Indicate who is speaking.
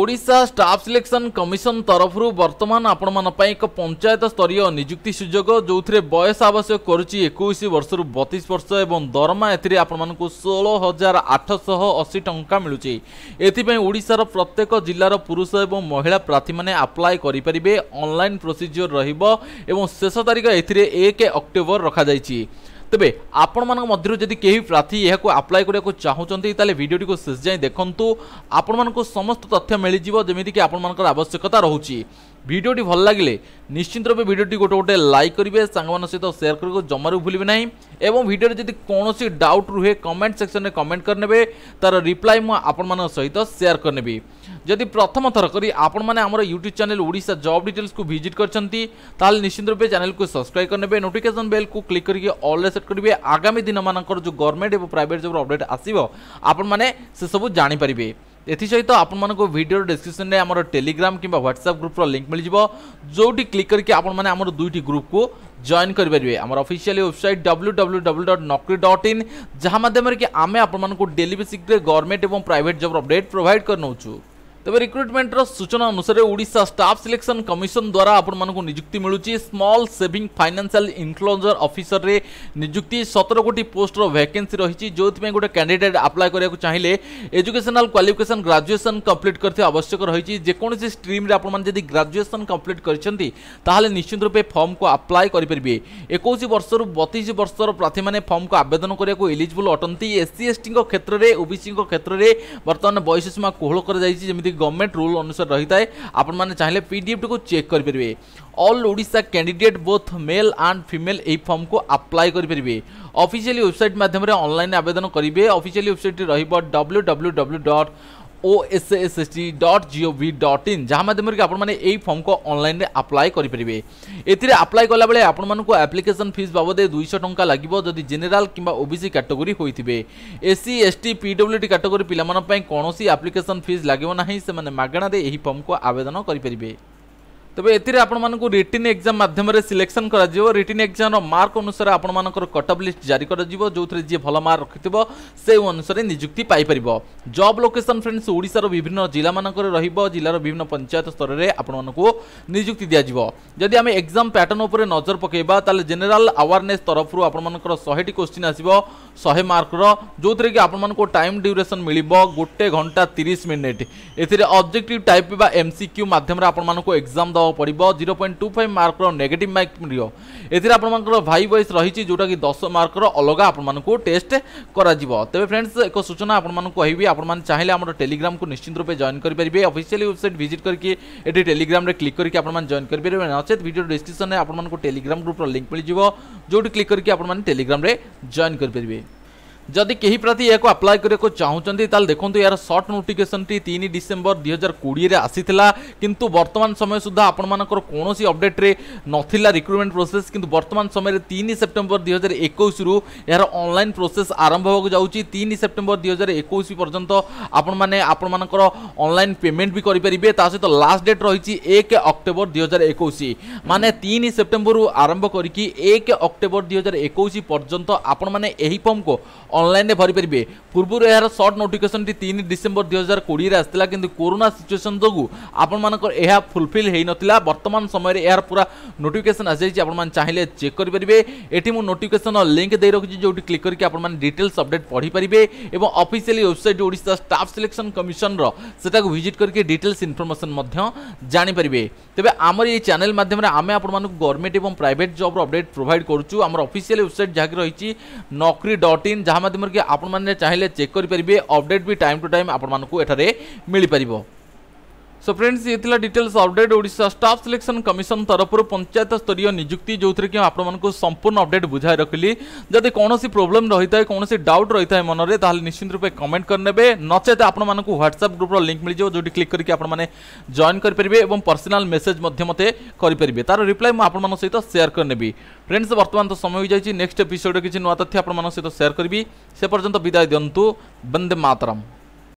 Speaker 1: Odisha staff selection commission ତରଫରୁ ବର୍ତ୍ତମାନ ଆପଣମାନଙ୍କ ପାଇଁ ଏକ ପଞ୍ଚାୟତ ସ୍ତରୀୟ ନିଯୁକ୍ତି ସୁଯୋଗ ଯେଉଁଥିରେ ବୟସ ଆବଶ୍ୟକ କରୁଛି ଏକୋଇଶ ବର୍ଷରୁ ବତିଶ ବର୍ଷ ଏବଂ ଦରମା ଏଥିରେ ଆପଣମାନଙ୍କୁ ଷୋହଳ ହଜାର ଆଠଶହ ଅଶୀ ଟଙ୍କା ମିଳୁଛି ଏଥିପାଇଁ ଓଡ଼ିଶାର ପ୍ରତ୍ୟେକ ଜିଲ୍ଲାର ପୁରୁଷ ଏବଂ ମହିଳା ପ୍ରାର୍ଥୀମାନେ ଆପ୍ଲାଏ କରିପାରିବେ ଅନଲାଇନ୍ ପ୍ରୋସିଜିଓର ରହିବ ଏବଂ ଶେଷ ତାରିଖ ଏଥିରେ ଏକ ଅକ୍ଟୋବର ରଖାଯାଇଛି তবে আপনার মধ্যে যদি কেউ প্রার্থী এখন আপ্লাই করা চাহুমান তাহলে ভিডিওটি শেষ যাই দেখুন আপনার সমস্ত তথ্য মিলিযোগ যেমি আপনার আবশ্যকতা রয়েছে ভিডিওটি ভাল লাগলে নিশ্চিন্তে ভিডিওটি গট গটে লাইক করিবে সাংমানসিত শেয়ার কৰক জমাৰু ভুলবি নাই এবম ভিডিওৰ যদি কোনো সি ডাউট ৰহে কমেন্ট ছেක්ෂনত কমেন্ট কৰনেবে তাৰ ৰিপ্লাই মই আপোনমানৰ সৈতে শেয়ার কৰনেবি যদি প্ৰথম தடৰ কৰি আপোনমানে আমাৰ ইউটিউব চেনেল ওড়िसा জব ডিটেলছক ভিজিট কৰচନ୍ତି তাৰ নিশ্চিন্তে চেনেলক সাবস্ক্রাইব কৰনেবে notificaton bell ক ক্লিক কৰি অল ৰে সেট কৰিবে আগামী দিনমানৰ যো গৰ্ভৰ্মেণ্ট এবো প্রাইভেট জব আপডেট আহিবো আপোনমানে সে সব জানিব পৰিবে ଏଥିସହିତ ଆପଣମାନଙ୍କୁ ଭିଡ଼ିଓର ଡେସ୍କ୍ରିପ୍ସନ୍ରେ ଆମର ଟେଲିଗ୍ରାମ କିମ୍ବା ହ୍ୱାଟ୍ସଆପ୍ ଗ୍ରୁପ୍ର ଲିଙ୍କ୍ ମିଳିଯିବ ଯେଉଁଠି କ୍ଲିକ୍ କରିକି ଆପଣମାନେ ଆମର ଦୁଇଟି ଗ୍ରୁପ୍କୁ জয়েন করে পারবে আমার official website W W W dot Naukri dot in যা মাধ্যমে কি আমি আপনার ডেলি বেসিক্রে গভর্নমেন্ট এবং প্রাইভেট জব অপডেট প্রোভাইড করে নেছু ତେବେ ରିକ୍ରୁଟମେଣ୍ଟର ସୂଚନା ଅନୁସାରେ ଓଡ଼ିଶା ଷ୍ଟାଫ୍ ସିଲେକ୍ସନ୍ କମିଶନ ଦ୍ୱାରା ଆପଣମାନଙ୍କୁ ନିଯୁକ୍ତି ମିଳୁଛି ସ୍ମଲ୍ ସେଭିଂ ଫାଇନାନ୍ସିଆଲ ଇନକ୍ଲୋଜର ଅଫିସରରେ ନିଯୁକ୍ତି ସତର କୋଟି ପୋଷ୍ଟର ଭ୍ୟାକେନ୍ସି ରହିଛି ଯେଉଁଥିପାଇଁ ଗୋଟେ କ୍ୟାଣ୍ଡିଡେଟ୍ ଆପ୍ଲାଏ କରିବାକୁ ଚାହିଁଲେ ଏଜୁକେସନାଲ କ୍ୱାଲିଫିକେସନ୍ ଗ୍ରାଜୁଏସନ୍ କମ୍ପ୍ଲିଟ୍ କରିଥିବା ଆବଶ୍ୟକ ରହିଛି ଯେକୌଣସି ଷ୍ଟ୍ରିମ୍ରେ ଆପଣମାନେ ଯଦି ଗ୍ରାଜୁଏସନ୍ କମ୍ପ୍ଲିଟ୍ କରିଛନ୍ତି ତାହେଲେ ନିଶ୍ଚିତ ରୂପେ ଫର୍ମକୁ ଆପ୍ଲାଏ କରିପାରିବେ ଏକୋଇଶ ବର୍ଷରୁ ବତିଶ ବର୍ଷର ପ୍ରାର୍ଥୀମାନେ ଫର୍ମକୁ ଆବେଦନ କରିବାକୁ ଏଲିଜିବୁଲ୍ ଅଟନ୍ତି ଏସ୍ସି ଏସ୍ଟିଙ୍କ କ୍ଷେତ୍ରରେ ଓବିସିଙ୍କ କ୍ଷେତ୍ରରେ ବର୍ତ୍ତମାନ ବୟସ ସୀମା କୋହଳ କରାଯାଇଛି ଯେମିତି जोटी गवर्नमेंट रूल अनुसार रही है आपने चाहिए पीडीएफ टी चेक करेंगे all Odisha candidate both male and female এই ফর্মকু আপ্লাই করে অফিসিয়ালি ওয়েবসাইট মাধ্যমে অনলাইন আবেদন করবে অফিসিয়ালি ওয়েবসাইটটি রহব W W W dot OSSST dot gov dot in ଯାହା ମାଧ୍ୟମରେ କି ଆପଣମାନେ ଏହି ଫର୍ମକୁ ଅନଲାଇନ୍ରେ ଆପ୍ଲାଏ କରିପାରିବେ ଏଥିରେ ଆପ୍ଲାଏ କଲାବେଳେ ଆପଣମାନଙ୍କୁ ଆପ୍ଲିକେସନ୍ ଫିସ୍ ବାବଦରେ ଦୁଇଶହ ଟଙ୍କା ଲାଗିବ ଯଦି ଜେନେରାଲ୍ କିମ୍ବା ଓବିସି କାଟେଗୋରୀ ହୋଇଥିବେ ଏସ୍ସି ଏସ୍ଟି ପିଡବ୍ଲ୍ୟୁଡି କାଟେଗୋରୀ ପିଲାମାନଙ୍କ ପାଇଁ କୌଣସି ଆପ୍ଲିକେସନ୍ ଫିସ୍ ଲାଗିବ ନାହିଁ ସେମାନେ ମାଗଣାରେ ଏହି ଫର୍ମକୁ ଆବେଦନ କରିପାରିବେ তবে এতে আপনার রিটিন এক্সাম মাধ্যমে সিলেকশন করা রিটিন এক্সামর মার্ক অনুসারে আপনার কটঅফ লিষ্ট জারি করা যে যে ভাল মার্ক রক্ষি সেই অনুসারে নিযুক্তি পাইপার জব লোকেসন ফ্রেন্ডস ওড়শার বিভিন্ন জেলা মানুষ রহব জেলার বিভিন্ন পঞ্চায়েত স্তরের আপনার নিযুক্তি দিয়াযিব যদি আমি এক্সাম প্যাটর্ন উপরে নজর পকাইবা তাহলে জেনেল আওয়ারনেস তরফর আপনার শহেটি কোশ্চিন আসব শহে মার্কর যে আপনার টাইম ডিউরেসন মিলব গোটে ঘন্টা তিরিশ মিনিট এতে অবজেক্টিভ টাইপ বা এমসিক্যু মাধ্যমে আপনার এক্সাম দেওয়া ତଳକୁ ପଡ଼ିବ ଜିରୋ ପଏଣ୍ଟ ଟୁ ଫାଇଭ୍ ମାର୍କର ନେଗେଟିଭ୍ ମାର୍କ ମିଳିବ ଏଥିରେ ଆପଣମାନଙ୍କର ଭାଇ ବଏସ୍ ରହିଛି ଯେଉଁଟାକି ଦଶ ମାର୍କର ଅଲଗା ଆପଣମାନଙ୍କୁ ଟେଷ୍ଟ କରାଯିବ ତେବେ ଫ୍ରେଣ୍ଡସ୍ ଏକ ସୂଚନା ଆପଣମାନଙ୍କୁ କହିବି ଆପଣମାନେ ଚାହିଁଲେ ଆମର ଟେଲିଗ୍ରାମକୁ ନିଶ୍ଚିତ ରୂପେ ଜଏନ୍ କରିପାରିବେ ଅଫିସିଆଲି ୱେବସାଇଟ୍ ଭିଜିଟ୍ କରିକି ଏଠି ଟେଲିଗ୍ରାମରେ କ୍ଲିକ୍ କରିକି ଆପଣମାନେ ଜଏନ୍ କରିପାରିବେ ନଚେତ୍ ଭିଡ଼ିଓ ଡିସ୍କ୍ରିପ୍ସନ୍ରେ ଆପଣମାନଙ୍କୁ ଟେଲିଗ୍ରାମ ଗ୍ରୁପ୍ର ଲିଙ୍କ୍ ମିଳିଯିବ ଯେଉଁଠି କ୍ଲିକ୍ କରିକି ଆପଣମାନେ ଟେଲିଗ୍ରାମରେ ଜଏନ୍ କରିପାରିବେ जदि कहीं प्रति या आप्लाय करने चाहूँगी ताल देखो यार सर्ट नोटिकेसन टी तीन डिसेम्बर दुई हजार कोड़े आसी किंतु बर्तमान समय सुधा आपण मान कौन अपडेट्रे नाला रिक्रुटमेंट प्रोसेस कि बर्तमान समय तीन सेप्टेम्बर दुई हजार एक यार अनलाइन प्रोसेस आरंभ होगा जाऊँगी सेप्टेम्बर दुई हजार एक पर्यटन आपण अनलाइन पेमेंट भी करेंगे सहित लास्ट डेट रही एक अक्टोबर दुई हजार एक मानने सेप्टेम्बर आरंभ करके एक अक्टोबर दुई हजार एक पर्यटन आपण मैंने फर्म को অনলাইন নে পরিপরিবে পূর্বপুর এর শর্ট নোটিফিকেশন টি 3 ডিসেম্বরের 2020 আসেলা কিন্তু করোনা সিচুয়েশন দগু আপন মানক এ ফুলফিল হই নতিলা বর্তমান সময়ে এর পুরা নোটিফিকেশন আ যাইছি আপন মান চাইলে চেক করি পরিবে এটি মো নোটিফিকেশন আর লিংক দেই রাখছি যেটি ক্লিক করি কি আপন মান ডিটেইলস আপডেট পড়ি পরিবে এবং officially website Odisha staff selection commission র সেটাকে ভিজিট করি কি ডিটেইলস ইনফরমেশন মধ্যে জানি পরিবে তebe আমরি এই চ্যানেল মাধ্যমে আমি আপন মানক गवर्नमेंट এবং প্রাইভেট জব আপডেট প্রোভাইড করছু আমর অফিশিয়াল ওয়েবসাইট জাগি রইছি नौकरी ডট ইন ଯାହା ମାଧ୍ୟମରେ କି ଆପଣମାନେ ଚାହିଁଲେ ଚେକ୍ କରିପାରିବେ ଅପଡେଟ୍ ବି ଟାଇମ୍ ଟୁ ଟାଇମ୍ ଆପଣମାନଙ୍କୁ ଏଠାରେ ମିଳିପାରିବ सो फ्रेंड्स ये डिटेल्स अपडेट ओडा स्टाफ सिलेक्शन कमिशन तरफ पंचायत स्तरीय निजुक्ति जो थे आपको संपूर्ण अपडेट बुझाई रखिली जदि कौन प्रोब्लेम रही है कौन डाउट रही है मनरे ताल निश्चित रूप कमेंट करने नचे आप ह्वाट्सअप ग्रुप्र लिंक मिल जाए जो क्लिक करके आपने जॉइन करेंगे और पर्सनाल मेसेज मत करेंगे तार रिप्लाय मुझान सहित सेयार करने फ्रेंड्स बर्तमान तो समय हो जाएगी नेक्स्ट एपिसोड किसी नुआ तथ्य आप सहित सेयार करी से पर्यटन विदाय दिंतु बंदे मातरम